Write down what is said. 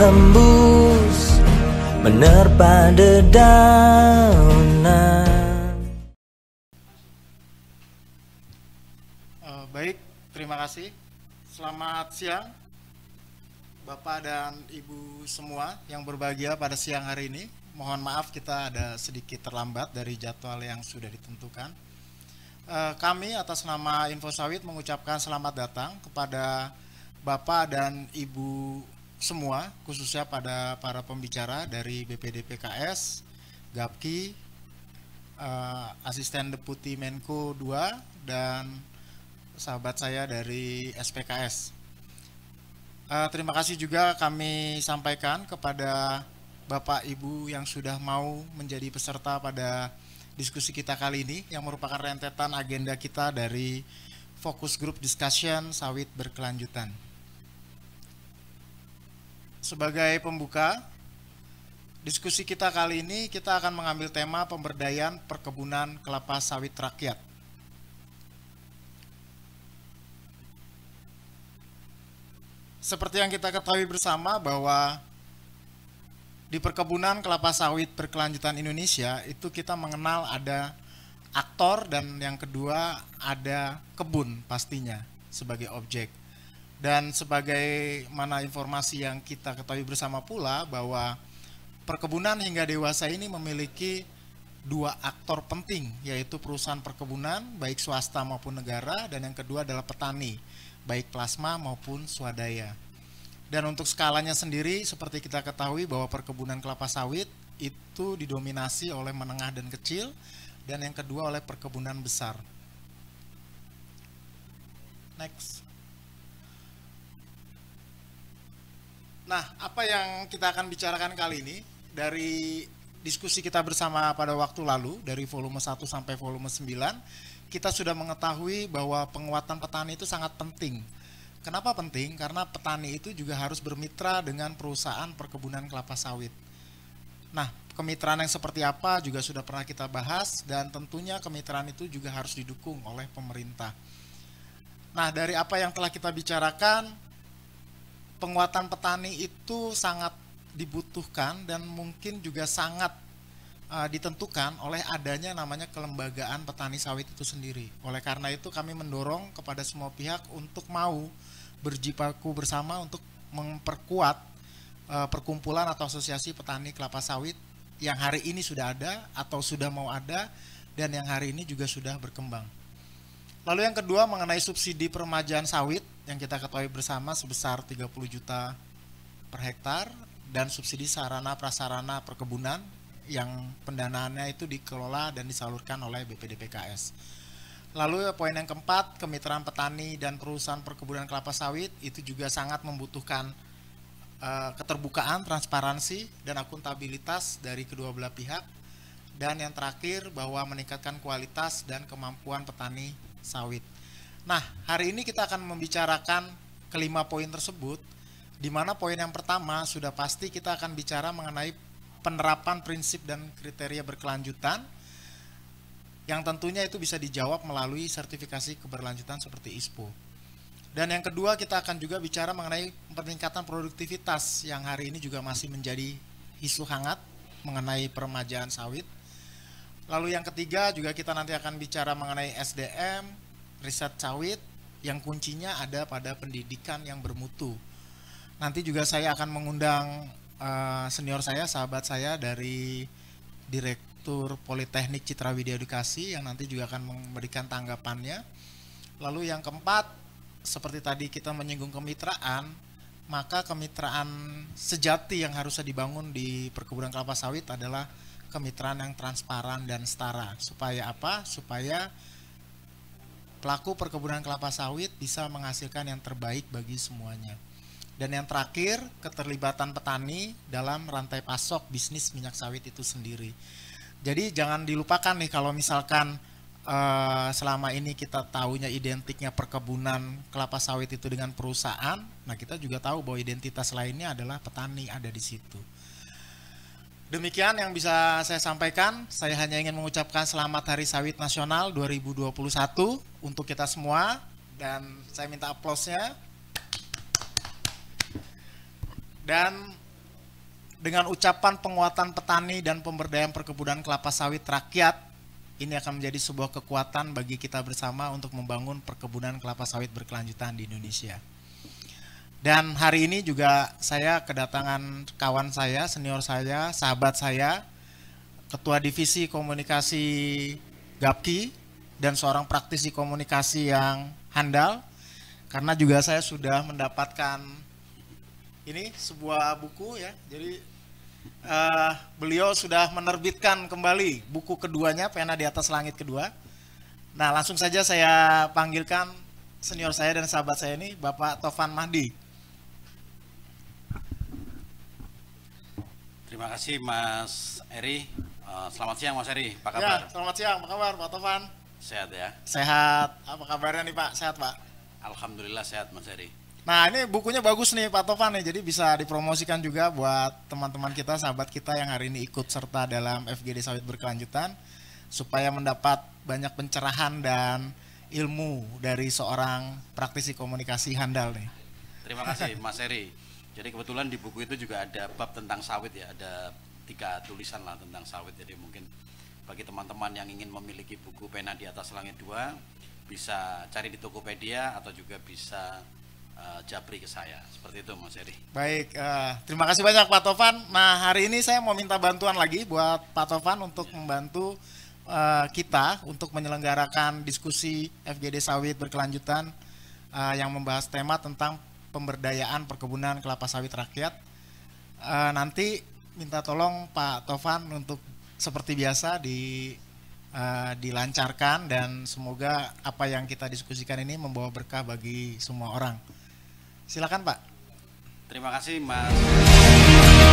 hembus Menerpa dedaunan uh, Baik, terima kasih Selamat siang Bapak dan Ibu semua yang berbahagia pada siang hari ini Mohon maaf kita ada sedikit terlambat dari jadwal yang sudah ditentukan eh, Kami atas nama Info Sawit mengucapkan selamat datang kepada Bapak dan Ibu semua khususnya pada para pembicara dari BPDPKS, Gapki, uh, asisten deputi Menko 2 dan sahabat saya dari SPKS. Uh, eh, terima kasih juga kami sampaikan kepada Bapak Ibu yang sudah mau menjadi peserta pada diskusi kita kali ini yang merupakan rentetan agenda kita dari fokus group discussion sawit berkelanjutan sebagai pembuka diskusi kita kali ini kita akan mengambil tema pemberdayaan perkebunan kelapa sawit rakyat. Seperti yang kita ketahui bersama bahwa di perkebunan kelapa sawit berkelanjutan Indonesia itu kita mengenal ada aktor dan yang kedua ada kebun pastinya sebagai objek. Dan sebagai mana informasi yang kita ketahui bersama pula bahwa perkebunan hingga dewasa ini memiliki dua aktor penting yaitu perusahaan perkebunan baik swasta maupun negara dan yang kedua adalah petani baik plasma maupun swadaya. Dan untuk skalanya sendiri seperti kita ketahui bahwa perkebunan kelapa sawit itu didominasi oleh menengah dan kecil dan yang kedua oleh perkebunan besar. Next. Nah, apa yang kita akan bicarakan kali ini dari diskusi kita bersama pada waktu lalu dari volume 1 sampai volume 9 kita sudah mengetahui bahwa penguatan petani itu sangat penting. Kenapa penting? Karena petani itu juga harus bermitra dengan perusahaan perkebunan kelapa sawit. Nah, kemitraan yang seperti apa juga sudah pernah kita bahas dan tentunya kemitraan itu juga harus didukung oleh pemerintah. Nah, dari apa yang telah kita bicarakan, penguatan petani itu sangat dibutuhkan dan mungkin juga sangat uh, ditentukan oleh adanya namanya kelembagaan petani sawit itu sendiri. Oleh karena itu kami mendorong kepada semua pihak untuk mau berjipaku bersama untuk memperkuat uh, perkumpulan atau asosiasi petani kelapa sawit yang hari ini sudah ada atau sudah mau ada dan yang hari ini juga sudah berkembang. Lalu yang kedua mengenai subsidi permajaan sawit yang kita ketahui bersama sebesar 30 juta per hektar dan subsidi sarana prasarana perkebunan yang pendanaannya itu dikelola dan disalurkan oleh BPDPKS. Lalu poin yang keempat, kemitraan petani dan perusahaan perkebunan kelapa sawit itu juga sangat membutuhkan uh, keterbukaan, transparansi dan akuntabilitas dari kedua belah pihak. Dan yang terakhir bahwa meningkatkan kualitas dan kemampuan petani sawit. Nah, hari ini kita akan membicarakan kelima poin tersebut, di mana poin yang pertama sudah pasti kita akan bicara mengenai penerapan prinsip dan kriteria berkelanjutan, yang tentunya itu bisa dijawab melalui sertifikasi keberlanjutan seperti ISPO. Dan yang kedua kita akan juga bicara mengenai peningkatan produktivitas yang hari ini juga masih menjadi isu hangat mengenai permajaan sawit. Lalu yang ketiga juga kita nanti akan bicara mengenai SDM, riset sawit yang kuncinya ada pada pendidikan yang bermutu. Nanti juga saya akan mengundang uh, senior saya, sahabat saya dari Direktur Politeknik Citra Widya Edukasi yang nanti juga akan memberikan tanggapannya. Lalu yang keempat, seperti tadi kita menyinggung kemitraan, maka kemitraan sejati yang harusnya dibangun di perkebunan kelapa sawit adalah kemitraan yang transparan dan setara. Supaya apa? Supaya Pelaku perkebunan kelapa sawit bisa menghasilkan yang terbaik bagi semuanya. Dan yang terakhir, keterlibatan petani dalam rantai pasok bisnis minyak sawit itu sendiri. Jadi jangan dilupakan nih kalau misalkan uh, selama ini kita tahunya identiknya perkebunan kelapa sawit itu dengan perusahaan, nah kita juga tahu bahwa identitas lainnya adalah petani ada di situ. Demikian yang bisa saya sampaikan. Saya hanya ingin mengucapkan selamat Hari Sawit Nasional 2021 untuk kita semua dan saya minta aplausnya. Dan dengan ucapan penguatan petani dan pemberdayaan perkebunan kelapa sawit rakyat, ini akan menjadi sebuah kekuatan bagi kita bersama untuk membangun perkebunan kelapa sawit berkelanjutan di Indonesia. Dan hari ini juga saya kedatangan kawan saya, senior saya, sahabat saya, ketua divisi komunikasi Gapki dan seorang praktisi komunikasi yang handal. Karena juga saya sudah mendapatkan ini sebuah buku ya. Jadi uh, beliau sudah menerbitkan kembali buku keduanya, Pena di atas langit kedua. Nah, langsung saja saya panggilkan senior saya dan sahabat saya ini Bapak Tovan Mahdi. Terima kasih Mas Eri. Uh, selamat siang Mas Eri, apa ya, kabar? Ya, selamat siang, apa kabar Pak Tovan? Sehat ya? Sehat. Apa kabarnya nih Pak? Sehat Pak? Alhamdulillah sehat Mas Eri. Nah ini bukunya bagus nih Pak Tovan nih, jadi bisa dipromosikan juga buat teman-teman kita, sahabat kita yang hari ini ikut serta dalam FGD Sawit Berkelanjutan supaya mendapat banyak pencerahan dan ilmu dari seorang praktisi komunikasi handal nih. Terima kasih Mas Eri. Jadi kebetulan di buku itu juga ada bab tentang sawit ya, ada tiga tulisan lah tentang sawit. Jadi mungkin bagi teman-teman yang ingin memiliki buku pena di atas langit 2 bisa cari di Tokopedia atau juga bisa uh, japri ke saya. Seperti itu Mas Eri. Baik, uh, terima kasih banyak Pak Tovan. Nah, hari ini saya mau minta bantuan lagi buat Pak Tovan untuk ya. membantu uh, kita untuk menyelenggarakan diskusi FGD sawit berkelanjutan uh, yang membahas tema tentang pemberdayaan perkebunan kelapa sawit rakyat. E, nanti minta tolong Pak Tovan untuk seperti biasa di e, dilancarkan dan semoga apa yang kita diskusikan ini membawa berkah bagi semua orang. Silakan Pak. Terima kasih Mas.